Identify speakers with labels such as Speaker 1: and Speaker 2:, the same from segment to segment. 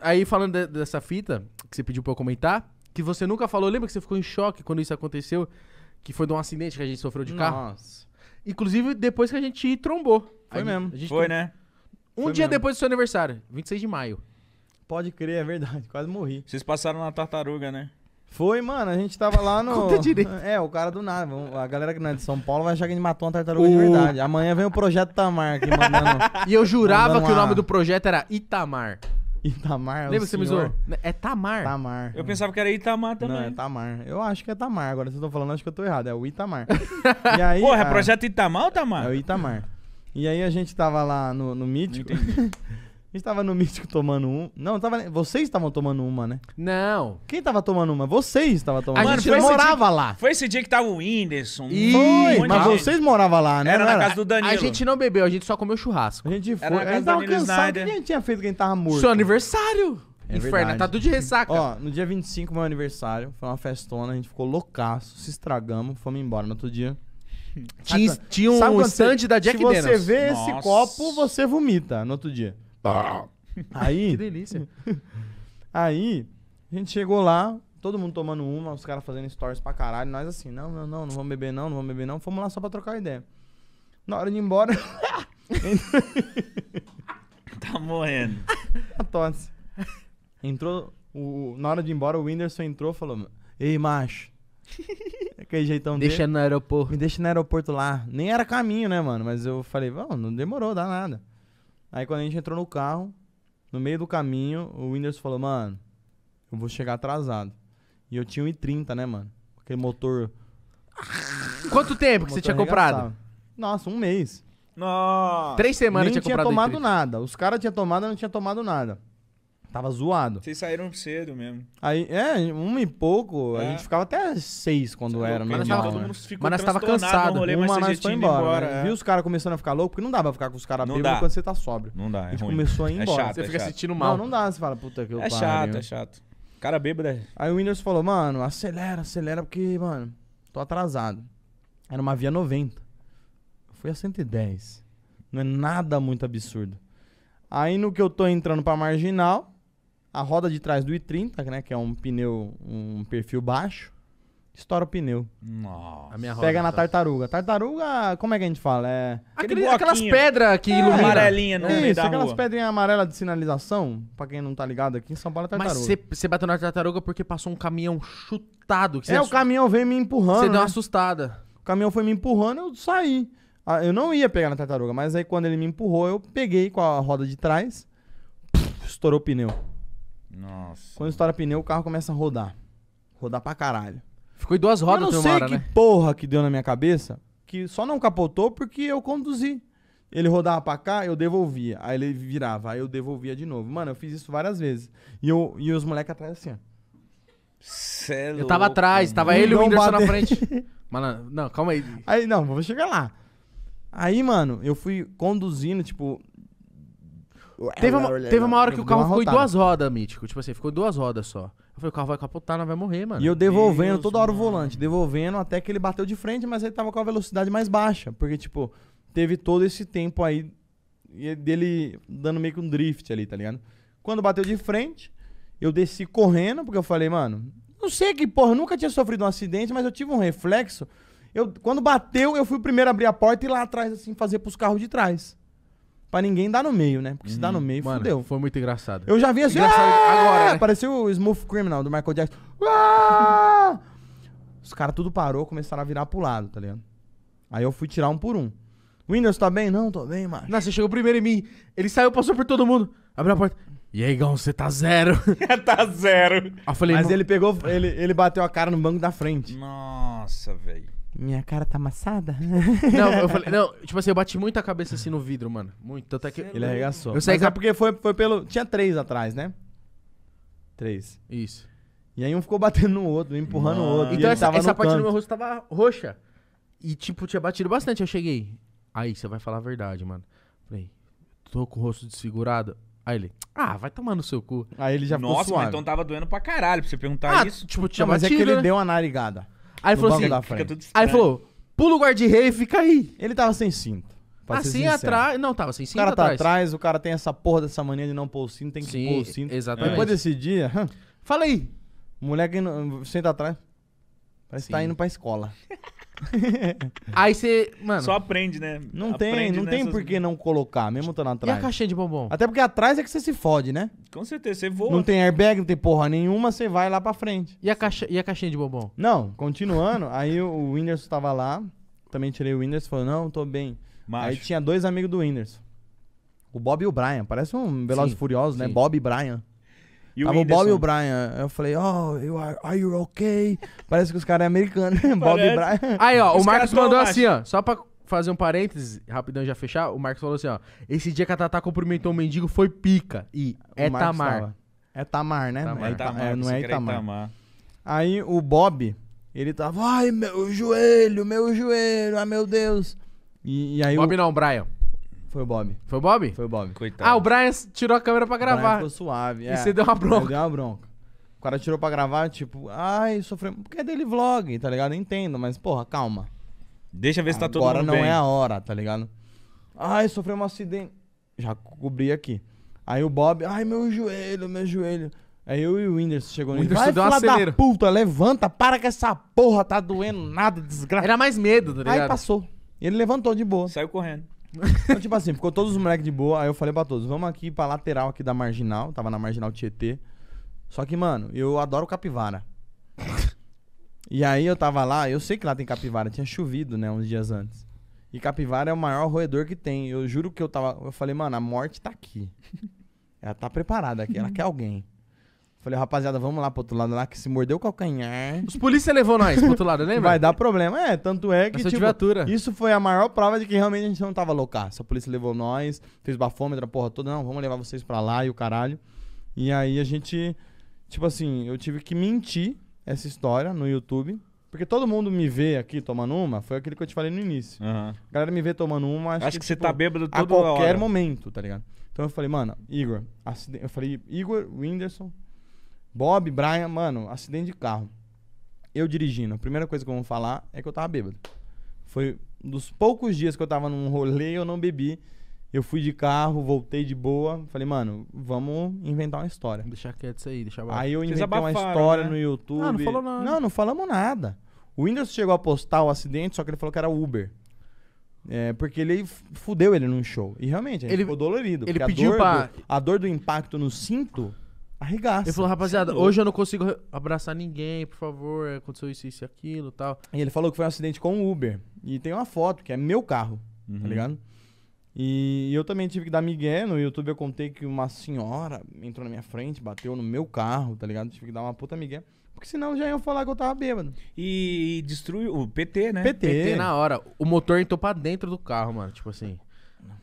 Speaker 1: Aí falando de, dessa fita que você pediu pra eu comentar, que você nunca falou, lembra que você ficou em choque quando isso aconteceu? Que foi de um acidente que a gente sofreu de carro? Nossa. Inclusive depois que a gente trombou. Foi a mesmo. Gente, foi, né? Um foi dia mesmo. depois do seu aniversário, 26 de maio. Pode crer, é verdade. Quase morri. Vocês passaram na tartaruga, né?
Speaker 2: Foi, mano, a gente tava lá no. direito. É, o cara do nada. A galera que não é de São Paulo vai achar que a gente matou uma tartaruga de verdade.
Speaker 1: Amanhã vem o projeto
Speaker 2: Tamar aqui e eu jurava que uma... o nome do
Speaker 1: projeto era Itamar. Itamar.
Speaker 2: É Lembra que você me zoou?
Speaker 1: É Tamar. Tamar. Eu pensava que era Itamar também. Não, é Tamar. Eu acho que é
Speaker 2: Tamar. Agora vocês estão falando, acho que eu tô errado. É o Itamar. e aí, Porra, é ah, projeto Itamar ou Tamar? É o Itamar. E aí a gente tava lá no, no Mítico. A gente tava no mítico tomando um. Não, tava. Vocês estavam tomando uma, né?
Speaker 1: Não.
Speaker 2: Quem tava tomando uma? Vocês estavam tomando uma. A gente morava
Speaker 1: dia, lá.
Speaker 3: Foi esse dia que tava o Whindersson. Foi, mas vocês
Speaker 1: moravam lá, né? Era, na casa do Danilo. A gente não bebeu, a gente só comeu churrasco. A gente foi. Era na casa a gente tava cansado. O que
Speaker 2: a gente tinha feito que a gente tava morto? Seu
Speaker 1: aniversário. É Inferno, tá verdade. tá tudo de ressaca.
Speaker 2: Ó, no dia 25, meu aniversário, foi uma festona, a gente ficou loucaço, se estragamos, fomos embora no outro dia. Tinha, tinha um stand da Jack Se Dennis. você vê Nossa. esse copo, você vomita no outro dia. Aí. que delícia. Aí, a gente chegou lá, todo mundo tomando uma, os caras fazendo stories pra caralho. Nós assim, não, não, não, não vamos beber não, não vamos beber não. Fomos lá só pra trocar ideia. Na hora de ir embora. tá morrendo. A tosse. Entrou. O, na hora de ir embora, o Whindersson entrou e falou: Ei, macho. Aquele jeitão deixa dele. Deixa no aeroporto. Me deixa no aeroporto lá. Nem era caminho, né, mano? Mas eu falei: Vamos, não demorou, dá nada. Aí quando a gente entrou no carro, no meio do caminho, o Whindersson falou, mano, eu vou chegar atrasado. E eu tinha um i30, né, mano? Aquele motor. Quanto tempo que você tinha comprado? Nossa, um mês. Nossa. Três semanas Nem tinha, tinha tomado nada. Os caras tinham tomado, eu não tinha tomado nada. Tava zoado. Vocês
Speaker 3: saíram cedo mesmo.
Speaker 2: Aí, é, uma e pouco. É. A gente ficava até seis quando Você é era normal. Todo né? mas nós tava cansado. Rolê, uma nós foi embora. embora né? é. Viu os caras começando a ficar louco, porque não dá pra ficar com os caras bêbados quando você tá sóbrio. Não dá, é A gente ruim. começou a ir é embora. É chato, você é fica chato. sentindo mal. Não, não dá. Você fala, puta que eu É pariu. chato, é
Speaker 3: chato. Cara bêbado é...
Speaker 2: Aí o Windows falou, mano, acelera, acelera, porque, mano, tô atrasado. Era uma via 90. Eu fui a 110. Não é nada muito absurdo. Aí no que eu tô entrando pra marginal a roda de trás do i30, né, que é um pneu, um perfil baixo, estoura o pneu.
Speaker 1: Nossa. Pega na tartaruga.
Speaker 2: Tartaruga, como é que a gente fala? É... Aquele, aquelas pedras que é, iluminam. Amarelinha, né? Isso, aquelas pedrinhas amarelas de sinalização. Pra quem não tá ligado aqui, em São Paulo é tartaruga. Mas você bateu na tartaruga porque passou um caminhão chutado. é, assust... o caminhão veio me empurrando. Você deu uma né? assustada. O caminhão foi me empurrando, eu saí. Ah, eu não ia pegar na tartaruga, mas aí quando ele me empurrou, eu peguei com a roda de trás, estourou o pneu. Nossa. Quando estoura pneu, o carro começa a rodar. Rodar pra caralho. Ficou em duas rodas, Eu não sei hora, que né? porra que deu na minha cabeça, que só não capotou porque eu conduzi. Ele rodava pra cá, eu devolvia. Aí ele virava, aí eu devolvia de novo. Mano, eu fiz isso várias vezes. E, eu, e os moleques atrás assim, ó.
Speaker 3: Cê é eu tava atrás,
Speaker 2: tava ele e o Whindersson bater. na frente.
Speaker 1: Mano, não, calma aí.
Speaker 2: Aí, não, vou chegar lá. Aí, mano,
Speaker 1: eu fui conduzindo, tipo, é teve uma, teve uma hora que o carro ficou em duas rodas, mítico. Tipo assim, ficou em duas rodas só. Eu falei, o carro vai capotar, não vai morrer, mano. E eu devolvendo Deus, toda hora o volante,
Speaker 2: devolvendo até que ele bateu de frente, mas ele tava com a velocidade mais baixa. Porque, tipo, teve todo esse tempo aí dele dando meio que um drift ali, tá ligado? Quando bateu de frente, eu desci correndo, porque eu falei, mano, não sei que porra, nunca tinha sofrido um acidente, mas eu tive um reflexo. Eu, quando bateu, eu fui o primeiro a abrir a porta e lá atrás, assim, fazer pros carros de trás pra ninguém dar no meio, né? Porque se dá no uhum. meio, Mano, fudeu.
Speaker 1: Foi muito engraçado. Eu
Speaker 2: já vi assim. Engraçado ah! agora, né? Apareceu o Smooth Criminal do Michael Jackson. "Ah!" Os caras tudo parou, começaram a virar pro lado, tá ligado? Aí eu fui tirar um por um. Windows, tá bem?
Speaker 1: Não, tô bem, mano. Não, você chegou primeiro em mim. Ele saiu, passou por todo mundo. Abriu a porta. E aí, Gão, você tá zero. tá zero. eu falei, Mas ele pegou, ele, ele bateu a cara no banco da frente. Nossa, velho.
Speaker 2: Minha cara tá amassada? Não, eu falei,
Speaker 1: não, tipo assim, eu bati muito a cabeça assim no vidro, mano. Muito. Tanto é que. Ele arregaçou. Eu sei Mas que... é porque foi, foi pelo. Tinha três atrás, né?
Speaker 2: Três. Isso. E aí um ficou batendo no outro, empurrando o outro. Então essa, essa parte canto. do meu rosto tava
Speaker 1: roxa. E, tipo, tinha batido bastante. Eu cheguei. Aí, você vai falar a verdade, mano. Falei, tô com o rosto desfigurado. Aí ele, ah, vai tomar no seu cu. Aí ele já Nossa, ficou suave. então
Speaker 3: tava doendo pra caralho pra você perguntar ah, isso. Tipo, tinha não, mas é que ele né? deu
Speaker 1: uma narigada.
Speaker 2: Aí ele falou assim: Aí ele falou, pula o guarda-rei e fica aí. Ele tava sem cinto. Assim atrás. Não, tava sem cinto. O cara tá atrás. atrás, o cara tem essa porra dessa mania de não pôr o cinto, tem que Sim, pôr o cinto. Exatamente. Depois desse dia, fala aí. Mulher senta atrás. Parece que tá indo pra escola.
Speaker 3: Aí você, mano. Só aprende, né? Não aprende tem, não
Speaker 2: tem por que não colocar, mesmo estando atrás. E a caixinha de bombom? Até porque atrás é que você se fode, né?
Speaker 1: Com certeza, você voa. Não tem
Speaker 2: airbag, não tem porra nenhuma, você vai lá pra frente.
Speaker 1: E a, caixa, e a caixinha de bombom?
Speaker 2: Não, continuando, aí o Whindersson tava lá, também tirei o Whindersson, falou, não, tô bem. Macho. Aí tinha dois amigos do Whindersson. O Bob e o Brian, parece um Veloz Furioso, né? Bob e Brian. E o Tava o Bob e o Brian. Eu falei, oh, you are, are you okay? Parece que os caras são é americanos, né? Bob e Brian. Aí, ó, os o Marcos mandou assim, ó.
Speaker 1: Só pra fazer um parênteses, rapidão já fechar. O Marcos falou assim, ó. Esse dia que a Tatá cumprimentou o mendigo foi pica. E o é Marcos Tamar. Tava. É Tamar, né? Tamar, é, Itamar, é, não é Itamar.
Speaker 2: Itamar. Aí o Bob, ele
Speaker 1: tava, ai, meu joelho, meu joelho, ai meu Deus. E, e aí Bob o... não, Brian. Foi o Bob. Foi o Bob? Foi o Bob. Coitado. Ah, o Brian tirou a câmera pra gravar. Brian ficou suave. E é. você deu uma bronca.
Speaker 2: Eu uma bronca. O cara tirou pra gravar, tipo, ai, sofreu. Porque é dele vlog, tá ligado? entendo, mas porra, calma. Deixa ver se tá Agora todo mundo bem. Agora não é a hora, tá ligado? Ai, sofreu um acidente. Já cobri aqui. Aí o Bob, ai, meu joelho, meu joelho. Aí eu e o Whindersson chegou nele. Vai, filha acelera. da puta, levanta, para que essa porra tá doendo nada, desgraça. Era mais medo, tá ligado? Aí passou. Ele levantou de boa. Saiu correndo. Então, tipo assim, ficou todos os moleques de boa. Aí eu falei pra todos: vamos aqui pra lateral aqui da marginal. Tava na marginal Tietê. Só que, mano, eu adoro capivara. e aí eu tava lá, eu sei que lá tem capivara, tinha chovido, né, uns dias antes. E capivara é o maior roedor que tem. Eu juro que eu tava. Eu falei, mano, a morte tá aqui. Ela tá preparada aqui, ela quer alguém. Falei, rapaziada, vamos lá pro outro lado lá, que se mordeu o calcanhar. Os
Speaker 1: polícia levou nós pro outro lado, lembra? Vai dar
Speaker 2: problema. É, tanto é que. Tipo, isso foi a maior prova de que realmente a gente não tava loucaço. A polícia levou nós, fez bafômetro, a porra toda. Não, vamos levar vocês pra lá e o caralho. E aí a gente. Tipo assim, eu tive que mentir essa história no YouTube. Porque todo mundo me vê aqui tomando uma, foi aquilo que eu te falei no início. Uhum. A galera me vê tomando uma, acho, acho que, que, você tipo, tá bêbado todo A qualquer hora. momento, tá ligado? Então eu falei, mano, Igor, acidente eu falei, Igor, Whindersson, Bob, Brian, mano, acidente de carro. Eu dirigindo, a primeira coisa que eu vou falar é que eu tava bêbado. Foi dos poucos dias que eu tava num rolê eu não bebi. Eu fui de carro, voltei de boa. Falei, mano, vamos inventar uma história.
Speaker 1: Deixa quieto isso aí, deixar Aí eu inventei uma história né? no YouTube. Ah, não falou nada. Não, não
Speaker 2: falamos nada. O Windows chegou a postar o acidente, só que ele falou que era Uber. É, porque ele fudeu ele num show. E realmente, ele, ele ficou dolorido. Ele pediu a dor, pra... do, a dor do impacto no cinto Arregaça. Ele falou, rapaziada, é hoje eu não
Speaker 1: consigo abraçar ninguém, por favor, aconteceu isso, isso e aquilo tal.
Speaker 2: E ele falou que foi um acidente com o Uber. E tem uma foto, que é meu carro, tá uhum. tá ligado? E eu também tive que dar migué. No YouTube eu contei que uma senhora entrou na minha frente, bateu no meu carro, tá ligado? Tive que dar uma puta migué. Porque senão já iam falar que eu tava bêbado. E,
Speaker 1: e destruiu o PT, né? PT. PT na hora. O motor entrou pra dentro do carro, mano. Tipo assim.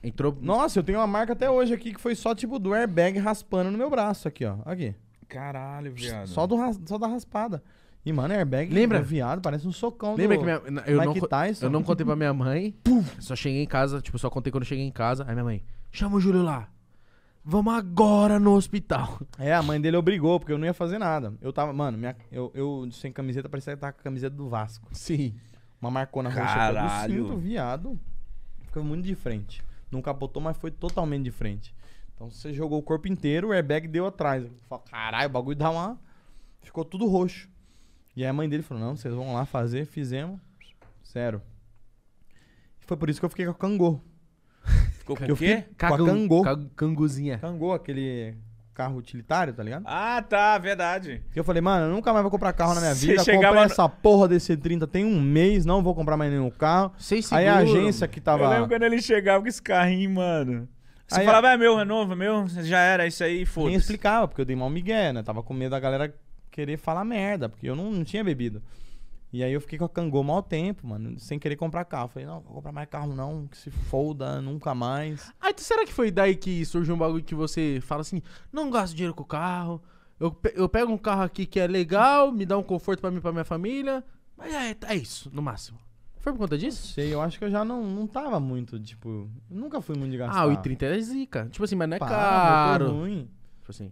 Speaker 1: Entrou.
Speaker 3: Nossa,
Speaker 2: eu tenho uma marca até hoje aqui que foi só tipo do airbag raspando no meu braço aqui, ó. Aqui. Caralho, viado. Só, do, ras- só da raspada. E, mano, airbag Lembra? é viado, parece
Speaker 1: um socão Lembra do que minha, eu, não, Tyson. eu não contei pra minha mãe. Só cheguei em casa, tipo, só contei quando cheguei em casa. Aí minha mãe, chama o Júlio lá. Vamos agora no hospital. É, a
Speaker 2: mãe dele obrigou, porque eu não ia fazer nada. Eu tava, mano, minha, eu, eu sem camiseta, parecia que tava com a camiseta do Vasco. Sim. Uma marcona roxa. Eu Caralho. cinto, viado. ficou muito de frente não capotou, mas foi totalmente de frente. Então você jogou o corpo inteiro, o airbag deu atrás. Falei, caralho, o bagulho dá uma. Ficou tudo roxo. E aí a mãe dele falou: não, vocês vão lá fazer, fizemos. Zero. E foi por isso que eu fiquei com a cangô. Ficou com o quê? com a cangô. Canguzinha. Cangô, aquele carro utilitário, tá ligado? Ah, tá, verdade. E eu falei, mano, eu nunca mais vou comprar carro na minha Cê vida. Comprei no... essa porra desse 30 tem um mês, não vou comprar mais nenhum carro. Sei Aí a agência que tava. Eu lembro
Speaker 3: quando ele chegava com esse
Speaker 2: carrinho, mano. Você aí, falava, ah, é meu, renova, é é meu, já era, isso aí, foda-se. Nem explicava, porque eu dei mal migué, né? Tava com medo da galera querer falar merda, porque eu não, não tinha bebido. E aí eu fiquei com a cangou mal tempo, mano, sem querer comprar carro. Falei, não, vou comprar mais carro não, que se folda, nunca
Speaker 1: mais. Aí então será que foi daí que surgiu um bagulho que você fala assim, não gasto dinheiro com o carro, eu, eu pego um carro aqui que é legal, me dá um conforto para mim e pra minha família, mas é, é isso, no máximo. Foi por conta disso? sei, eu acho que eu já não, não tava muito, tipo, nunca fui muito de ah, gastar. Ah, o i30 é zica. Tipo assim, mas não é caro. Ruim. Tipo assim.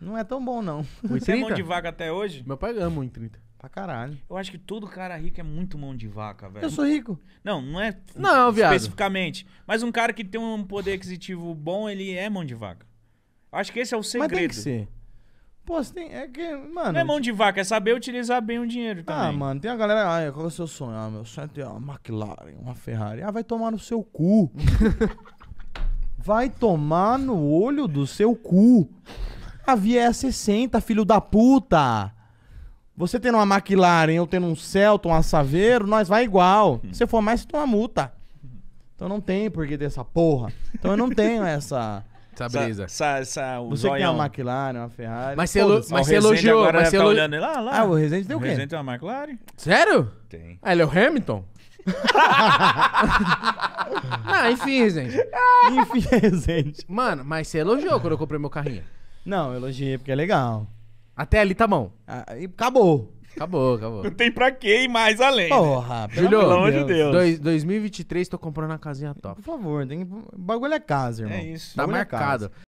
Speaker 2: Não é tão bom, não. O i30? Você é mão de vaga até hoje? Meu pai ama o i30. Pra caralho. Eu acho que
Speaker 3: todo cara rico é muito mão de vaca, velho. Eu sou rico? Não, não é. Não, viado. Especificamente. Mas um cara que tem um poder aquisitivo bom, ele é mão de vaca. Acho que esse é o segredo. Mas tem que ser.
Speaker 2: Pô, você tem. É que, mano. Não é mão de vaca, é saber utilizar bem o dinheiro ah, também. Ah, mano, tem a galera. Ah, qual é o seu sonho? Ah, meu sonho é ter uma McLaren, uma Ferrari. Ah, vai tomar no seu cu. vai tomar no olho do seu cu. A Via é 60, filho da puta. Você tendo uma McLaren, eu tendo um Celta, um Assaveiro, nós vai igual. Hum. Se for mais, você toma multa. Então não tem por que ter essa porra. Então eu não tenho essa... Essa brisa. Essa, essa, essa, o você tem uma McLaren,
Speaker 1: uma Ferrari. Mas você, elo, mas você elogiou. Agora mas você tá olhando lá, lá. Ah, o resente tem o, o quê? O Resident é uma McLaren. Sério? Tem. Ah, ele é o Hamilton? ah, enfim, gente. Enfim, gente. Mano, mas você elogiou quando eu comprei meu carrinho. Não, eu elogiei porque é legal. Até ali tá bom. Ah, e acabou. Acabou, acabou. Não tem pra
Speaker 3: que ir mais além. Né? Porra, né? Julio, pelo amor
Speaker 1: de Deus. Dois, 2023 tô comprando uma casinha top. Por favor, tem... bagulho é casa, irmão. É isso. Tá é marcado. É